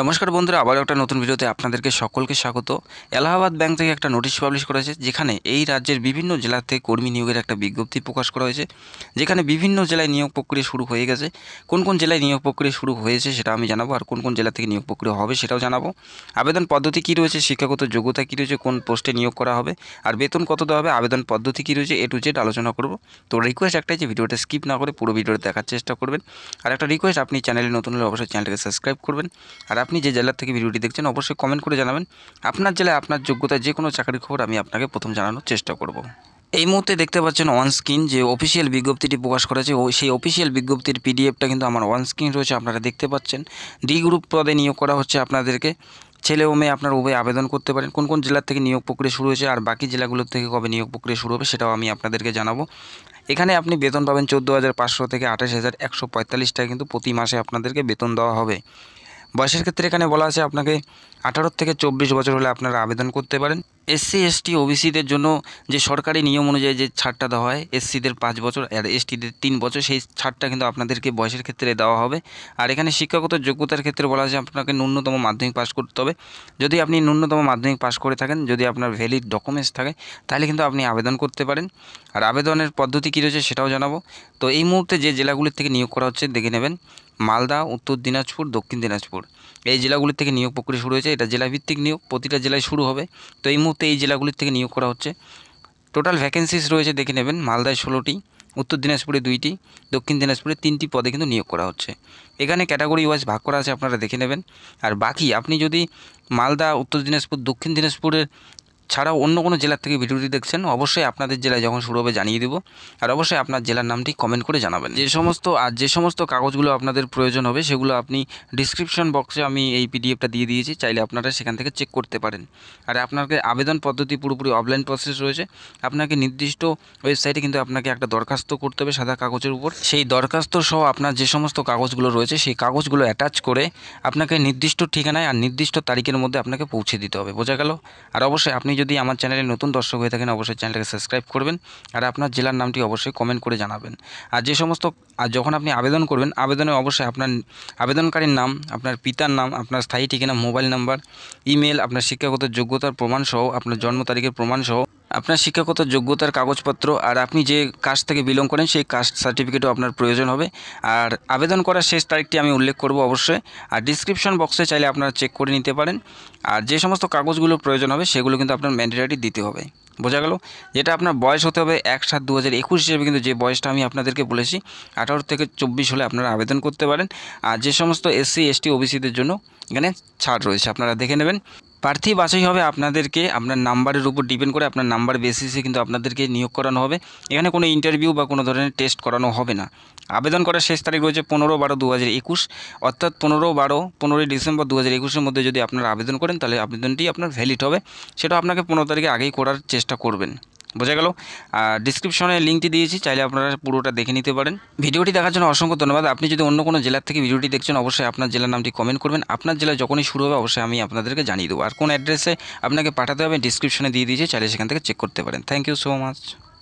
নমস্কার বন্ধুরা আবার একটা নতুন ভিডিওতে আপনাদেরকে সকলকে স্বাগত এলাহাবাদ ব্যাংক থেকে একটা নোটিশ পাবলিশ করা হয়েছে যেখানে এই রাজ্যের বিভিন্ন জেলা থেকে কর্মী নিয়োগের একটা বিজ্ঞপ্তি প্রকাশ করা হয়েছে যেখানে বিভিন্ন জেলায় নিয়োগ প্রক্রিয়া শুরু হয়ে গেছে কোন কোন জেলায় নিয়োগ প্রক্রিয়া শুরু হয়েছে সেটা আমি জানাবো আর কোন কোন জেলা থেকে নিয়োগ প্রক্রিয়া হবে সেটাও জানাবো আবেদন পদ্ধতি কী রয়েছে শিক্ষাগত যোগ্যতা কী রয়েছে কোন পোস্টে নিয়োগ করা হবে আর বেতন কত দেওয়া হবে আবেদন পদ্ধতি কী রয়েছে এ টু জেড আলোচনা করব তো রিকোয়েস্ট একটাই যে ভিডিওটা স্কিপ না করে পুরো ভিডিওটা দেখার চেষ্টা করবেন আর একটা রিকোয়েস্ট আপনি চ্যানেলে নতুন হলে অবশ্যই চ্যানেলটাকে সাবস্ক্রাইব করবেন আর আপনি যে জেলার থেকে ভিডিওটি দেখছেন অবশ্যই কমেন্ট করে জানাবেন আপনার জেলায় আপনার যোগ্যতায় যে কোনো চাকরির খবর আমি আপনাকে প্রথম জানানোর চেষ্টা করব এই মুহূর্তে দেখতে পাচ্ছেন ওয়ান স্ক্রিন যে অফিসিয়াল বিজ্ঞপ্তিটি প্রকাশ করেছে ও সেই অফিসিয়াল বিজ্ঞপ্তির পিডিএফটা কিন্তু আমার ওয়ান স্ক্রিন রয়েছে আপনারা দেখতে পাচ্ছেন ডি গ্রুপ পদে নিয়োগ করা হচ্ছে আপনাদেরকে ছেলে ও মেয়ে আপনার উভয় আবেদন করতে পারেন কোন কোন জেলার থেকে নিয়োগ প্রক্রিয়া শুরু হয়েছে আর বাকি জেলাগুলোর থেকে কবে নিয়োগ প্রক্রিয়া শুরু হবে সেটাও আমি আপনাদেরকে জানাবো এখানে আপনি বেতন পাবেন চোদ্দো হাজার পাঁচশো থেকে আঠাশ হাজার একশো পঁয়তাল্লিশ টাকা কিন্তু প্রতি মাসে আপনাদেরকে বেতন দেওয়া হবে বয়সের ক্ষেত্রে এখানে বলা আছে আপনাকে আঠারো থেকে চব্বিশ বছর হলে আপনারা আবেদন করতে পারেন এসসি এসটি ওবিসিদের জন্য যে সরকারি নিয়ম অনুযায়ী যে ছাড়টা দেওয়া হয় এসসিদের পাঁচ বছর আর এসটিদের তিন বছর সেই ছাড়টা কিন্তু আপনাদেরকে বয়সের ক্ষেত্রে দেওয়া হবে আর এখানে শিক্ষাগত যোগ্যতার ক্ষেত্রে বলা আছে আপনাকে ন্যূনতম মাধ্যমিক পাস করতে হবে যদি আপনি ন্যূনতম মাধ্যমিক পাস করে থাকেন যদি আপনার ভ্যালিড ডকুমেন্টস থাকে তাহলে কিন্তু আপনি আবেদন করতে পারেন আর আবেদনের পদ্ধতি কী রয়েছে সেটাও জানাবো তো এই মুহূর্তে যে জেলাগুলির থেকে নিয়োগ করা হচ্ছে দেখে নেবেন মালদা উত্তর দিনাজপুর দক্ষিণ দিনাজপুর এই জেলাগুলি থেকে নিয়োগ প্রক্রিয়া শুরু হয়েছে এটা জেলাভিত্তিক নিয়োগ প্রতিটা জেলায় শুরু হবে তো এই মুহূর্তে এই জেলাগুলির থেকে নিয়োগ করা হচ্ছে টোটাল ভ্যাকেন্সিস রয়েছে দেখে নেবেন মালদায় ষোলোটি উত্তর দিনাজপুরে দুইটি দক্ষিণ দিনাজপুরে তিনটি পদে কিন্তু নিয়োগ করা হচ্ছে এখানে ক্যাটাগরি ওয়াইজ ভাগ করা আছে আপনারা দেখে নেবেন আর বাকি আপনি যদি মালদা উত্তর দিনাজপুর দক্ষিণ দিনাজপুরের ছাড়াও অন্য কোনো জেলার থেকে ভিডিওটি দেখছেন অবশ্যই আপনাদের জেলায় যখন শুরু হবে জানিয়ে দেবো আর অবশ্যই আপনার জেলার নামটি কমেন্ট করে জানাবেন যে সমস্ত আর যে সমস্ত কাগজগুলো আপনাদের প্রয়োজন হবে সেগুলো আপনি ডিসক্রিপশন বক্সে আমি এই পিডিএফটা দিয়ে দিয়েছি চাইলে আপনারা সেখান থেকে চেক করতে পারেন আর আপনাকে আবেদন পদ্ধতি পুরোপুরি অফলাইন প্রসেস রয়েছে আপনাকে নির্দিষ্ট ওয়েবসাইটে কিন্তু আপনাকে একটা দরখাস্ত করতে হবে সাদা কাগজের উপর সেই দরখাস্ত সহ আপনার যে সমস্ত কাগজগুলো রয়েছে সেই কাগজগুলো অ্যাটাচ করে আপনাকে নির্দিষ্ট ঠিকানায় আর নির্দিষ্ট তারিখের মধ্যে আপনাকে পৌঁছে দিতে হবে বোঝা গেল আর অবশ্যই আপনি যদি আমার চ্যানেলে নতুন দর্শক হয়ে থাকেন অবশ্যই চ্যানেলটাকে সাবস্ক্রাইব করবেন আর আপনার জেলার নামটি অবশ্যই কমেন্ট করে জানাবেন আর যে সমস্ত আর যখন আপনি আবেদন করবেন আবেদনে অবশ্যই আপনার আবেদনকারীর নাম আপনার পিতার নাম আপনার স্থায়ী ঠিকানা মোবাইল নাম্বার ইমেল আপনার শিক্ষাগত যোগ্যতার প্রমাণসহ আপনার জন্ম তারিখের প্রমাণসহ আপনার শিক্ষাগত যোগ্যতার কাগজপত্র আর আপনি যে কাস্ট থেকে বিলং করেন সেই কাস্ট সার্টিফিকেটও আপনার প্রয়োজন হবে আর আবেদন করার শেষ তারিখটি আমি উল্লেখ করব অবশ্যই আর ডিসক্রিপশন বক্সে চাইলে আপনারা চেক করে নিতে পারেন আর যে সমস্ত কাগজগুলো প্রয়োজন হবে সেগুলো কিন্তু আপনার ম্যান্ডেটারি দিতে হবে বোঝা গেল যেটা আপনার বয়স হতে হবে এক সাত দু হাজার একুশ হিসেবে কিন্তু যে বয়সটা আমি আপনাদেরকে বলেছি আঠারো থেকে চব্বিশ হলে আপনারা আবেদন করতে পারেন আর যে সমস্ত এসসি এসটি ওবিসিদের জন্য এখানে ছাড় রয়েছে আপনারা দেখে নেবেন প্রার্থী বাছাই হবে আপনাদেরকে আপনার নাম্বারের উপর ডিপেন্ড করে আপনার নাম্বার বেসিসে কিন্তু আপনাদেরকে নিয়োগ করানো হবে এখানে কোনো ইন্টারভিউ বা কোনো ধরনের টেস্ট করানো হবে না আবেদন করার শেষ তারিখ রয়েছে পনেরো বারো দু হাজার একুশ অর্থাৎ পনেরো বারো পনেরোই ডিসেম্বর দু হাজার একুশের মধ্যে যদি আপনারা আবেদন করেন তাহলে আবেদনটি আপনার ভ্যালিড হবে সেটা আপনাকে পনেরো তারিখে আগেই করার চেষ্টা করবেন বোঝা গেল আর ডিসক্রিপশনে লিঙ্কটি দিয়েছি চাইলে আপনারা পুরোটা দেখে নিতে পারেন ভিডিওটি দেখার জন্য অসংখ্য ধন্যবাদ আপনি যদি অন্য কোনো জেলার থেকে ভিডিওটি দেখছেন অবশ্যই আপনার জেলার নামটি কমেন্ট করবেন আপনার জেলা যখনই শুরু হবে অবশ্যই আমি আপনাদেরকে জানিয়ে দেবো আর কোন অ্যাড্রেসে আপনাকে পাঠাতে হবে ডিসক্রিপশনে দিয়ে দিয়েছি চাইলে সেখান থেকে চেক করতে পারেন থ্যাংক ইউ সো মাচ